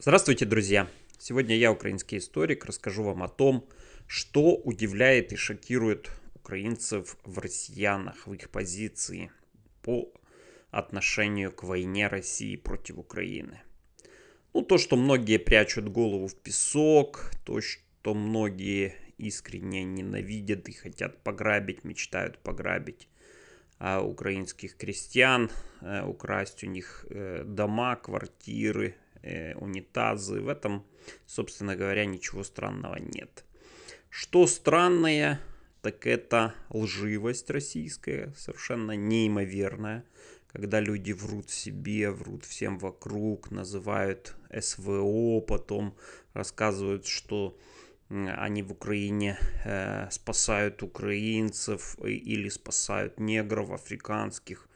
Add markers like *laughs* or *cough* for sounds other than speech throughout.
Здравствуйте, друзья! Сегодня я, украинский историк, расскажу вам о том, что удивляет и шокирует украинцев в россиянах, в их позиции по отношению к войне России против Украины. Ну, то, что многие прячут голову в песок, то, что многие искренне ненавидят и хотят пограбить, мечтают пограбить а, украинских крестьян, а, украсть у них э, дома, квартиры, Э, унитазы. В этом, собственно говоря, ничего странного нет. Что странное, так это лживость российская, совершенно неимоверная. Когда люди врут себе, врут всем вокруг, называют СВО, потом рассказывают, что они в Украине э, спасают украинцев или спасают негров африканских.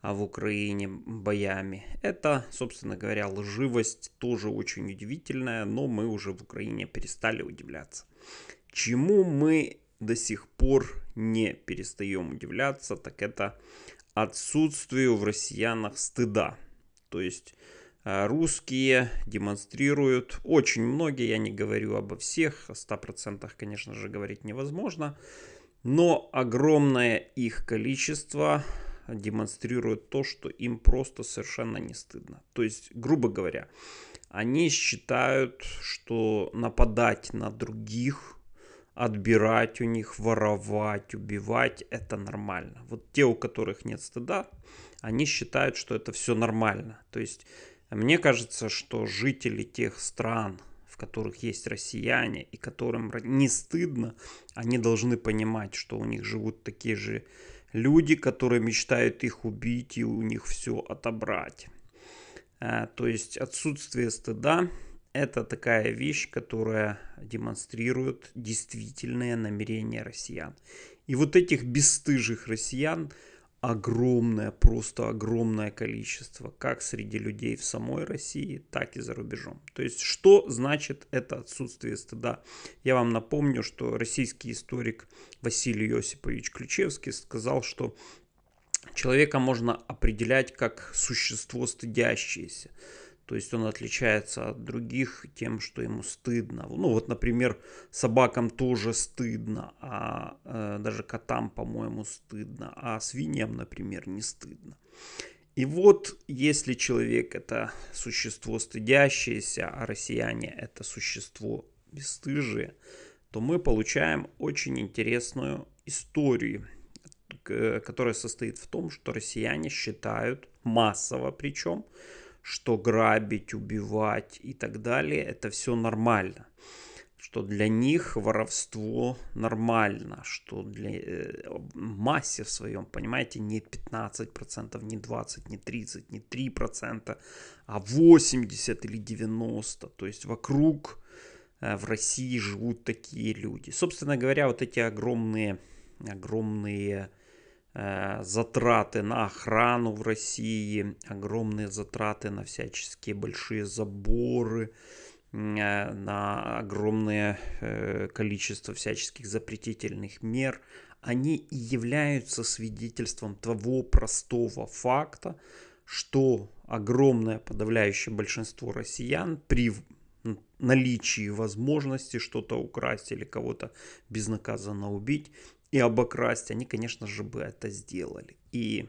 А в Украине боями. Это, собственно говоря, лживость тоже очень удивительная, но мы уже в Украине перестали удивляться. Чему мы до сих пор не перестаем удивляться, так это отсутствию в россиянах стыда. То есть э, русские демонстрируют, очень многие, я не говорю обо всех, о 100% конечно же говорить невозможно, но огромное их количество демонстрируют то, что им просто совершенно не стыдно. То есть, грубо говоря, они считают, что нападать на других, отбирать у них, воровать, убивать, это нормально. Вот те, у которых нет стыда, они считают, что это все нормально. То есть, мне кажется, что жители тех стран, в которых есть россияне и которым не стыдно, они должны понимать, что у них живут такие же люди, которые мечтают их убить и у них все отобрать. Э, то есть отсутствие стыда – это такая вещь, которая демонстрирует действительное намерение россиян. И вот этих бесстыжих россиян – огромное, просто огромное количество, как среди людей в самой России, так и за рубежом. То есть, что значит это отсутствие стыда? Я вам напомню, что российский историк Василий Иосипович Ключевский сказал, что человека можно определять как существо стыдящееся. То есть он отличается от других тем, что ему стыдно. Ну вот, например, собакам тоже стыдно, а э, даже котам, по-моему, стыдно, а свиньям, например, не стыдно. И вот, если человек это существо стыдящееся, а россияне это существо бесстыжие, то мы получаем очень интересную историю, э, которая состоит в том, что россияне считают массово, причем что грабить, убивать и так далее, это все нормально. Что для них воровство нормально, что для э, массе в своем, понимаете, не 15%, не 20%, не 30%, не 3%, а 80% или 90%. То есть вокруг э, в России живут такие люди. Собственно говоря, вот эти огромные огромные Э, затраты на охрану в России, огромные затраты на всяческие большие заборы, э, на огромное э, количество всяческих запретительных мер, они и являются свидетельством того простого факта, что огромное подавляющее большинство россиян при наличии возможности что-то украсть или кого-то безнаказанно убить, и обокрасть, они, конечно же, бы это сделали. И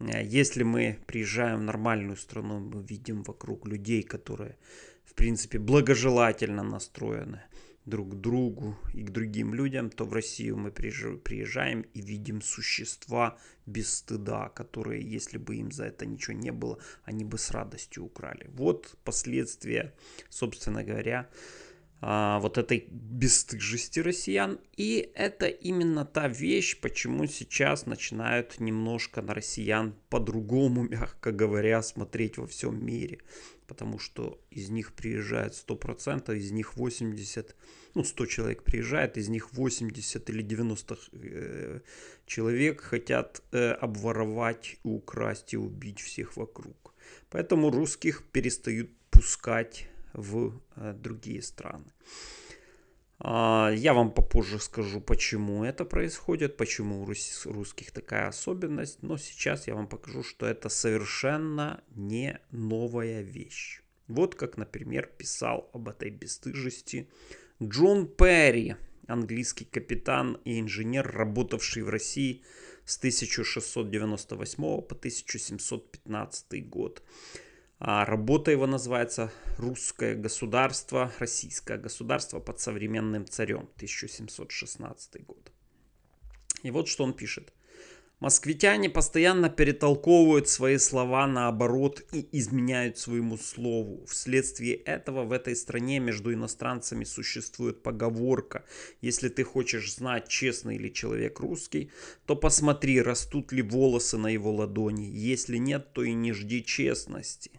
э, если мы приезжаем в нормальную страну, мы видим вокруг людей, которые, в принципе, благожелательно настроены друг к другу и к другим людям, то в Россию мы приезжаем и видим существа без стыда, которые, если бы им за это ничего не было, они бы с радостью украли. Вот последствия, собственно говоря, а, вот этой бесстыжести россиян. И это именно та вещь, почему сейчас начинают немножко на россиян по-другому, *laughs* мягко говоря, смотреть во всем мире. Потому что из них приезжает 100%, из них 80, ну 100 человек приезжает, из них 80 или 90 э, человек хотят э, обворовать, украсть и убить всех вокруг. Поэтому русских перестают пускать в э, другие страны. А, я вам попозже скажу, почему это происходит, почему у русских такая особенность, но сейчас я вам покажу, что это совершенно не новая вещь. Вот как, например, писал об этой бесстыжести Джон Перри, английский капитан и инженер, работавший в России с 1698 по 1715 год. А, работа его называется «Русское государство, российское государство под современным царем» 1716 год. И вот что он пишет. Москвитяне постоянно перетолковывают свои слова наоборот и изменяют своему слову. Вследствие этого в этой стране между иностранцами существует поговорка. Если ты хочешь знать, честный ли человек русский, то посмотри, растут ли волосы на его ладони. Если нет, то и не жди честности.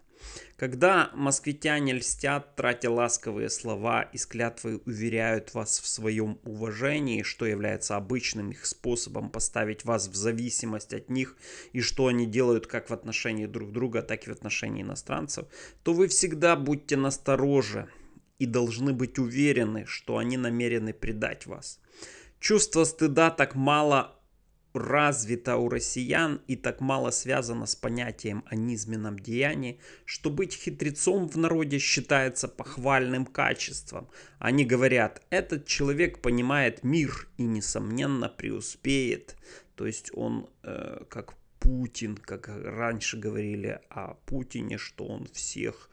Когда москвитяне льстят, тратя ласковые слова и склятвы уверяют вас в своем уважении, что является обычным их способом поставить вас в зависимость от них и что они делают как в отношении друг друга, так и в отношении иностранцев, то вы всегда будьте настороже и должны быть уверены, что они намерены предать вас. Чувство стыда так мало развита у россиян и так мало связана с понятием о низменном деянии, что быть хитрецом в народе считается похвальным качеством. Они говорят, этот человек понимает мир и, несомненно, преуспеет. То есть он э, как Путин, как раньше говорили о Путине, что он всех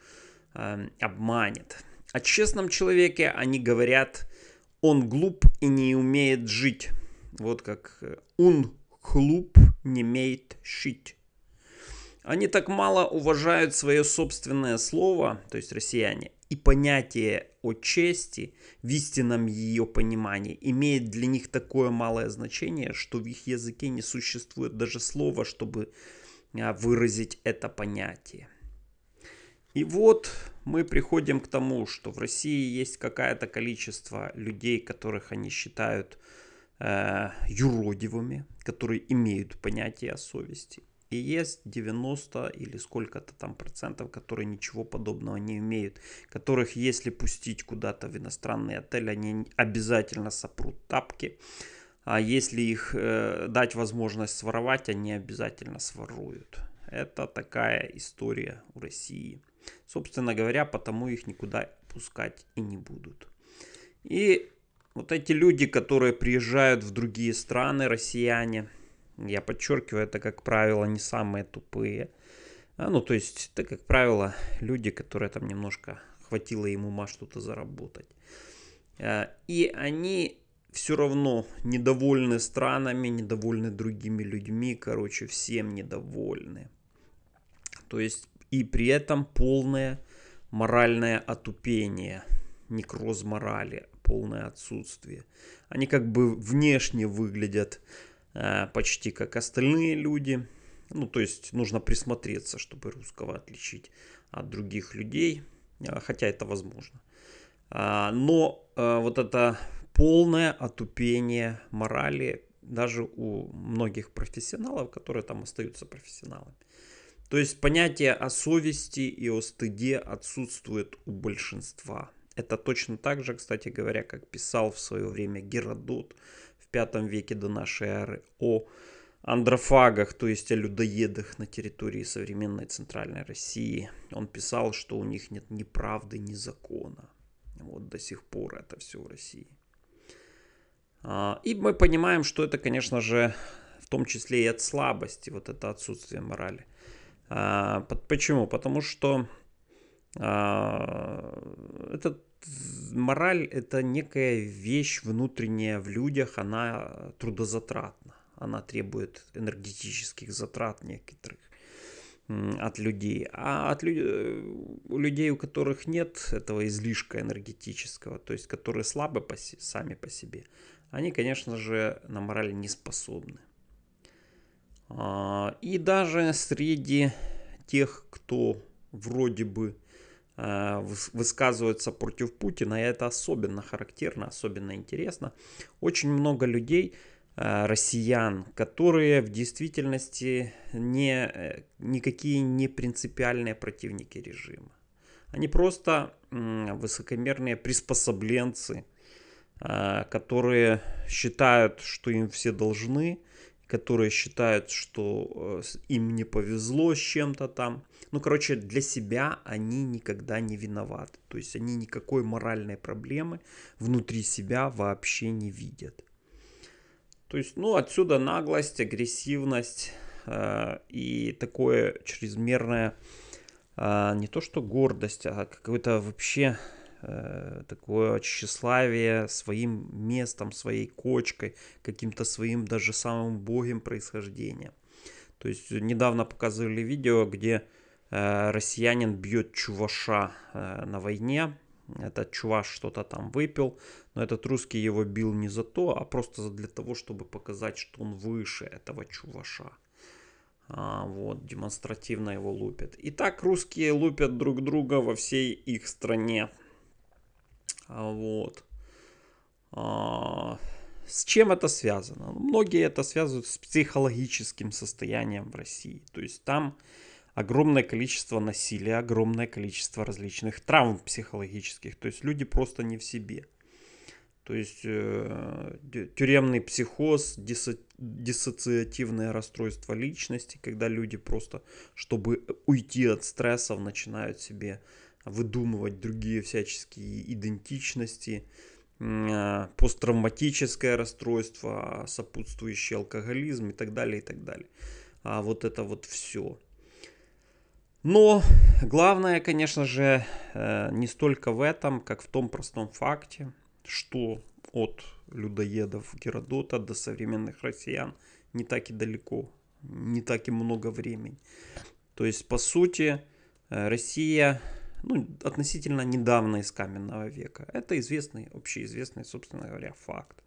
э, обманет. О честном человеке они говорят, он глуп и не умеет жить. Вот как «un э, клуб не имеет шить. Они так мало уважают свое собственное слово, то есть россияне, и понятие о чести в истинном ее понимании имеет для них такое малое значение, что в их языке не существует даже слова, чтобы а, выразить это понятие. И вот мы приходим к тому, что в России есть какое-то количество людей, которых они считают э, э, юродивыми, которые имеют понятие о совести. И есть 90 или сколько-то там процентов, которые ничего подобного не имеют, которых если пустить куда-то в иностранный отель, они обязательно сопрут тапки. А если их э, дать возможность своровать, они обязательно своруют. Это такая история у России. Собственно говоря, потому их никуда пускать и не будут. И вот эти люди, которые приезжают в другие страны, россияне, я подчеркиваю, это, как правило, не самые тупые. А, ну, то есть, это, как правило, люди, которые там немножко хватило им ума что-то заработать. А, и они все равно недовольны странами, недовольны другими людьми, короче, всем недовольны. То есть, и при этом полное моральное отупение, некроз морали полное отсутствие. Они как бы внешне выглядят э, почти как остальные люди. Ну, то есть нужно присмотреться, чтобы русского отличить от других людей, э, хотя это возможно. А, но э, вот это полное отупение морали даже у многих профессионалов, которые там остаются профессионалами. То есть понятие о совести и о стыде отсутствует у большинства это точно так же, кстати говоря, как писал в свое время Геродот в пятом веке до нашей эры о андрофагах, то есть о людоедах на территории современной Центральной России. Он писал, что у них нет ни правды, ни закона. Вот до сих пор это все в России. А, и мы понимаем, что это, конечно же, в том числе и от слабости, вот это отсутствие морали. А, почему? Потому что а, это мораль это некая вещь внутренняя в людях, она трудозатратна, она требует энергетических затрат некоторых от людей. А от лю- у э, людей, у которых нет этого излишка энергетического, то есть которые слабы по сами по себе, они, конечно же, на мораль не способны. А, и даже среди тех, кто вроде бы Э, высказываются против Путина, и это особенно характерно, особенно интересно. Очень много людей, э, россиян, которые в действительности не, э, никакие не принципиальные противники режима. Они просто высокомерные приспособленцы, которые считают, что им все должны, которые считают, что э, им не повезло с чем-то там. Ну, короче, для себя они никогда не виноваты. То есть они никакой моральной проблемы внутри себя вообще не видят. То есть, ну, отсюда наглость, агрессивность э, и такое чрезмерное, э, не то что гордость, а какое-то вообще Э, такое тщеславие своим местом, своей кочкой, каким-то своим даже самым богим происхождением. То есть недавно показывали видео, где э, россиянин бьет чуваша э, на войне. Этот чуваш что-то там выпил, но этот русский его бил не за то, а просто для того, чтобы показать, что он выше этого чуваша. А, вот, демонстративно его лупят. И так русские лупят друг друга во всей их стране. А, вот. А, с чем это связано? Ну, многие это связывают с психологическим состоянием в России. То есть там огромное количество насилия, огромное количество различных травм психологических. То есть люди просто не в себе. То есть э, тюремный психоз, диссо, диссоциативное расстройство личности, когда люди просто, чтобы уйти от стрессов, начинают себе выдумывать другие всяческие идентичности, э, посттравматическое расстройство, сопутствующий алкоголизм и так далее, и так далее. А вот это вот все. Но главное, конечно же, э, не столько в этом, как в том простом факте, что от людоедов Геродота до современных россиян не так и далеко, не так и много времени. То есть, по сути, э, Россия ну, относительно недавно из каменного века. Это известный, общеизвестный, собственно говоря, факт.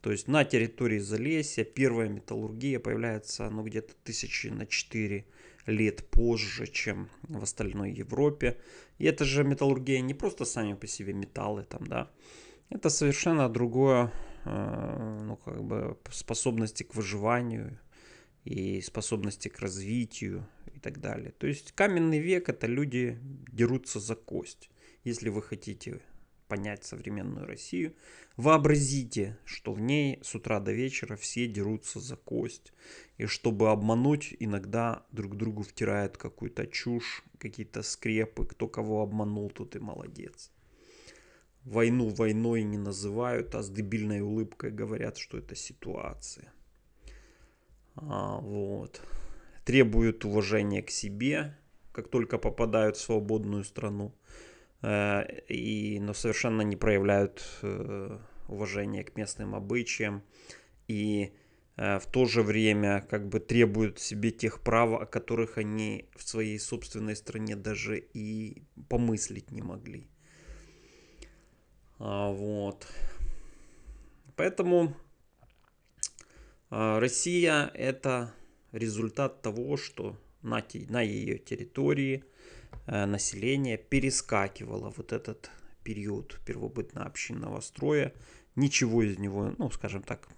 То есть на территории Залесья первая металлургия появляется ну, где-то тысячи на четыре лет позже, чем в остальной Европе. И это же металлургия не просто сами по себе металлы там, да. Это совершенно другое, э, ну, как бы, способности к выживанию и способности к развитию так далее. То есть каменный век это люди дерутся за кость. Если вы хотите понять современную Россию, вообразите, что в ней с утра до вечера все дерутся за кость. И чтобы обмануть, иногда друг другу втирают какую-то чушь, какие-то скрепы, кто кого обманул, тот и молодец. Войну войной не называют, а с дебильной улыбкой говорят, что это ситуация. А, вот требуют уважения к себе, как только попадают в свободную страну, э, и, но совершенно не проявляют э, уважения к местным обычаям и э, в то же время как бы требуют себе тех прав, о которых они в своей собственной стране даже и помыслить не могли. А, вот. Поэтому Россия это результат того, что на, те, на ее территории э, население перескакивало вот этот период первобытно-общинного строя. Ничего из него, ну, скажем так,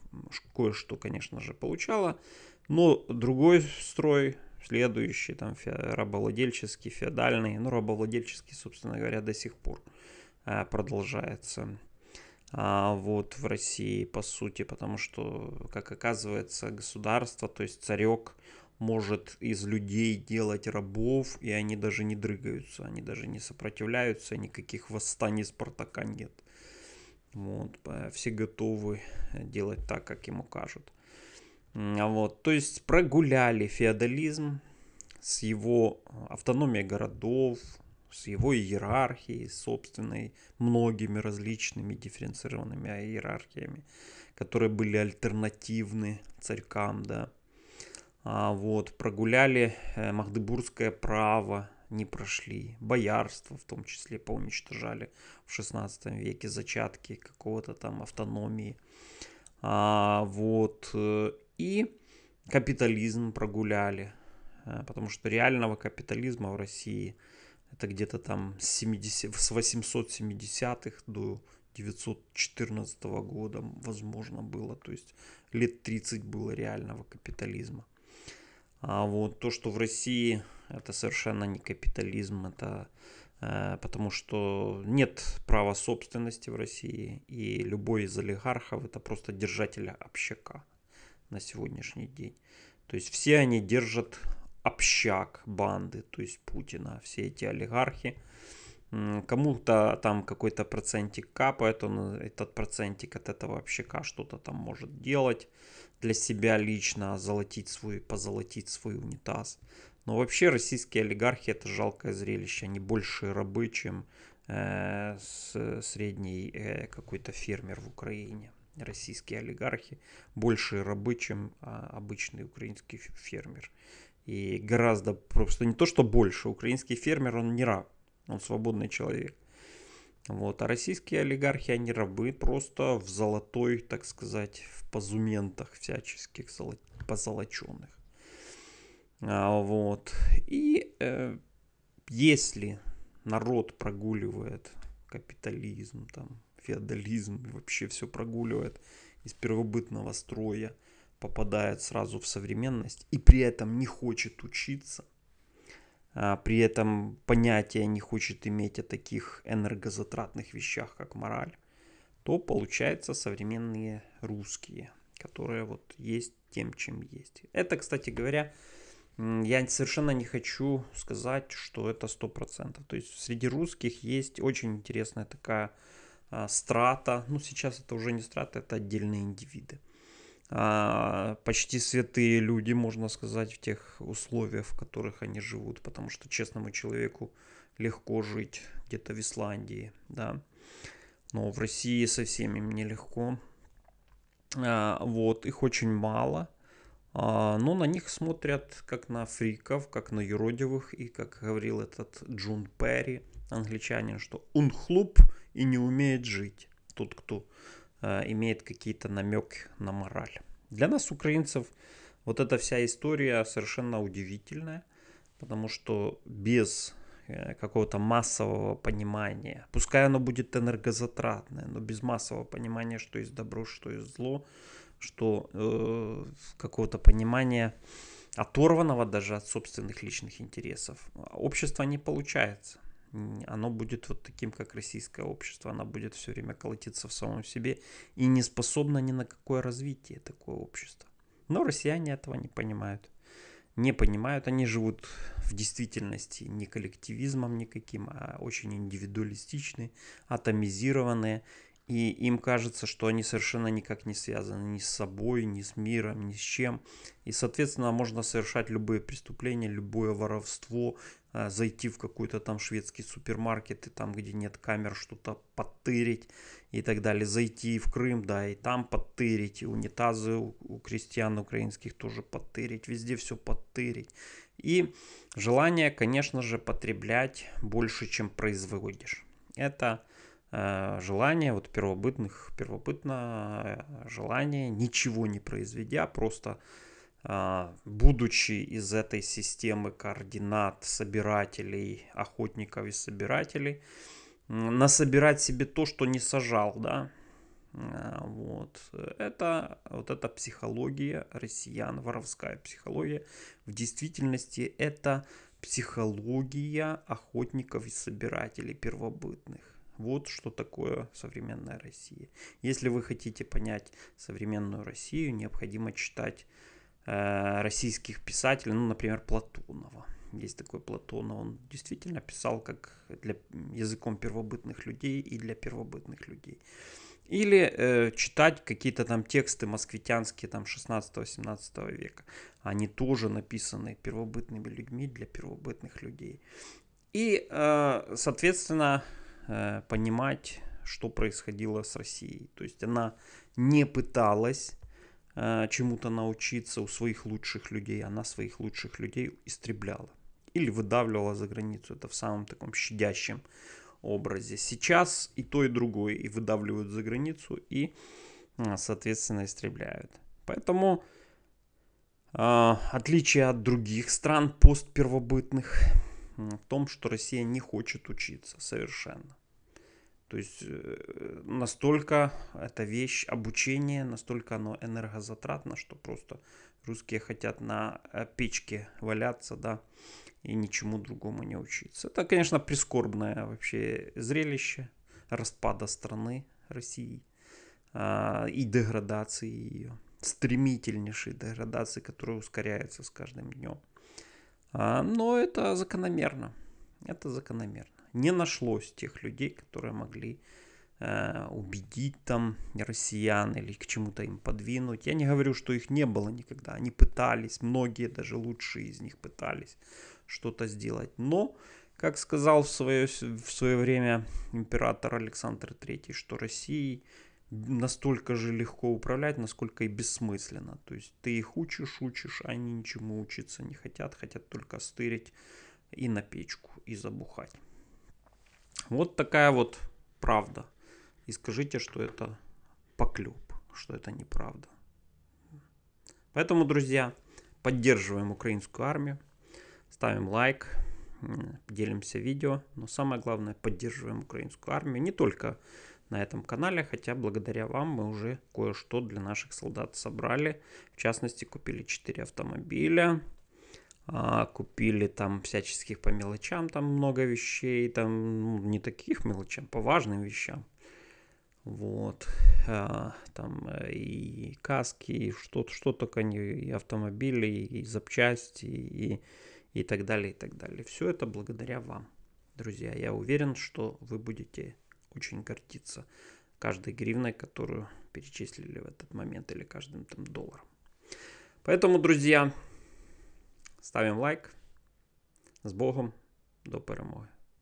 кое-что, конечно же, получало. Но другой строй, следующий, там, фе, рабовладельческий, феодальный, ну, рабовладельческий, собственно говоря, до сих пор э, продолжается а, вот в России, по сути, потому что, как оказывается, государство, то есть царек, может из людей делать рабов, и они даже не дрыгаются, они даже не сопротивляются, никаких восстаний Спартака нет. Вот, э, все готовы делать так, как им укажут. А вот, то есть прогуляли феодализм с его э, автономией городов, с его иерархией, собственной многими различными дифференцированными иерархиями, которые были альтернативны царькам, да. А вот, прогуляли э, Магдебургское право, не прошли. Боярство в том числе поуничтожали в 16 веке, зачатки какого-то там автономии. А, вот, э, и капитализм прогуляли, э, потому что реального капитализма в России – это где-то там с, 70, с 870-х до 914 года, возможно, было. То есть лет 30 было реального капитализма. А вот то, что в России это совершенно не капитализм, это э, потому что нет права собственности в России, и любой из олигархов это просто держателя общака на сегодняшний день. То есть все они держат общак банды, то есть Путина, все эти олигархи. Кому-то там какой-то процентик капает, он э, этот процентик от этого общака что-то там может делать для себя лично, золотить свой, позолотить свой унитаз. Но вообще российские олигархи это жалкое зрелище, они больше рабы, чем э, средний э, какой-то фермер в Украине. Российские олигархи больше рабы, чем э, обычный украинский фермер и гораздо просто не то, что больше. Украинский фермер, он не раб, он свободный человек. Вот. А российские олигархи, они рабы просто в золотой, так сказать, в позументах всяческих, позолоченных. А, вот. И э, если народ прогуливает капитализм, там, феодализм, вообще все прогуливает из первобытного строя – попадает сразу в современность и при этом не хочет учиться, а, при этом понятия не хочет иметь о таких энергозатратных вещах, как мораль, то получается современные русские, которые вот есть тем, чем есть. Это, кстати говоря, я совершенно не хочу сказать, что это 100%. То есть среди русских есть очень интересная такая а, страта. Ну, сейчас это уже не страта, это отдельные индивиды а, почти святые люди, можно сказать, в тех условиях, в которых они живут, потому что честному человеку легко жить где-то в Исландии, да, но в России совсем им нелегко, а, вот, их очень мало, а, но на них смотрят как на фриков, как на юродивых, и как говорил этот Джун Перри, англичанин, что он хлоп и не умеет жить, тот, кто Э, имеет какие-то намеки на мораль. Для нас, украинцев, вот эта вся история совершенно удивительная, потому что без э, какого-то массового понимания, пускай оно будет энергозатратное, но без массового понимания, что есть добро, что есть зло, что э, какого-то понимания оторванного даже от собственных личных интересов, общество не получается оно будет вот таким, как российское общество, оно будет все время колотиться в самом себе и не способно ни на какое развитие такое общество. Но россияне этого не понимают. Не понимают, они живут в действительности не коллективизмом никаким, а очень индивидуалистичны, атомизированные и им кажется, что они совершенно никак не связаны ни с собой, ни с миром, ни с чем. И, соответственно, можно совершать любые преступления, любое воровство, а, зайти в какой-то там шведский супермаркет, и там, где нет камер, что-то подтырить и так далее. Зайти в Крым, да, и там подтырить, и унитазы у, крестьян украинских тоже подтырить, везде все подтырить. И желание, конечно же, потреблять больше, чем производишь. Это Э, желание, вот первобытных, первобытно э, желание, ничего не произведя, просто а, будучи из этой системы координат собирателей, охотников и собирателей, насобирать себе то, что не сажал, да, э, вот. Это вот эта психология россиян, воровская психология. В действительности это психология охотников и собирателей первобытных. Вот что такое современная Россия. Если вы хотите понять современную Россию, необходимо читать э, российских писателей, ну, например, Платонова. Есть такой Платонов, он действительно писал как для языком первобытных людей и для первобытных людей. Или э, читать какие-то там тексты москвитянские там 16-17 века. Они тоже написаны первобытными людьми для первобытных людей. И, э, соответственно, Э, понимать, что происходило с Россией. То есть она не пыталась э, чему-то научиться у своих лучших людей, она своих лучших людей истребляла или выдавливала за границу. Это в самом таком щадящем образе. Сейчас и то, и другое и выдавливают за границу, и, э, соответственно, истребляют. Поэтому э, отличие от других стран постпервобытных, в том, что Россия не хочет учиться совершенно. То есть э, настолько эта вещь, обучение, настолько оно энергозатратно, что просто русские хотят на э, печке валяться, да, и ничему другому не учиться. Это, конечно, прискорбное вообще зрелище распада страны России а, и деградации ее, стремительнейшей деградации, которая ускоряется с каждым днем. А, но это закономерно. Это закономерно. Не нашлось тех людей, которые могли э, убедить там россиян или к чему-то им подвинуть. Я не говорю, что их не было никогда. Они пытались, многие даже лучшие из них пытались что-то сделать. Но, как сказал в свое, в свое время император Александр III, что России настолько же легко управлять, насколько и бессмысленно. То есть ты их учишь, учишь, а они ничему учиться не хотят, хотят только стырить и на печку, и забухать. Вот такая вот правда. И скажите, что это поклеп, что это неправда. Поэтому, друзья, поддерживаем украинскую армию, ставим лайк, делимся видео, но самое главное, поддерживаем украинскую армию не только на этом канале, хотя благодаря вам мы уже кое-что для наших солдат собрали. В частности, купили 4 автомобиля, а, купили там всяческих по мелочам, там много вещей, там ну, не таких мелочам, по важным вещам. Вот, а, там э, и каски, и что, что только не, и автомобили, и запчасти, и, и так далее, и так далее. Все это благодаря вам, друзья. Я уверен, что вы будете очень гордиться каждой гривной, которую перечислили в этот момент или каждым там долларом. Поэтому, друзья, ставим лайк. С Богом. До перемоги.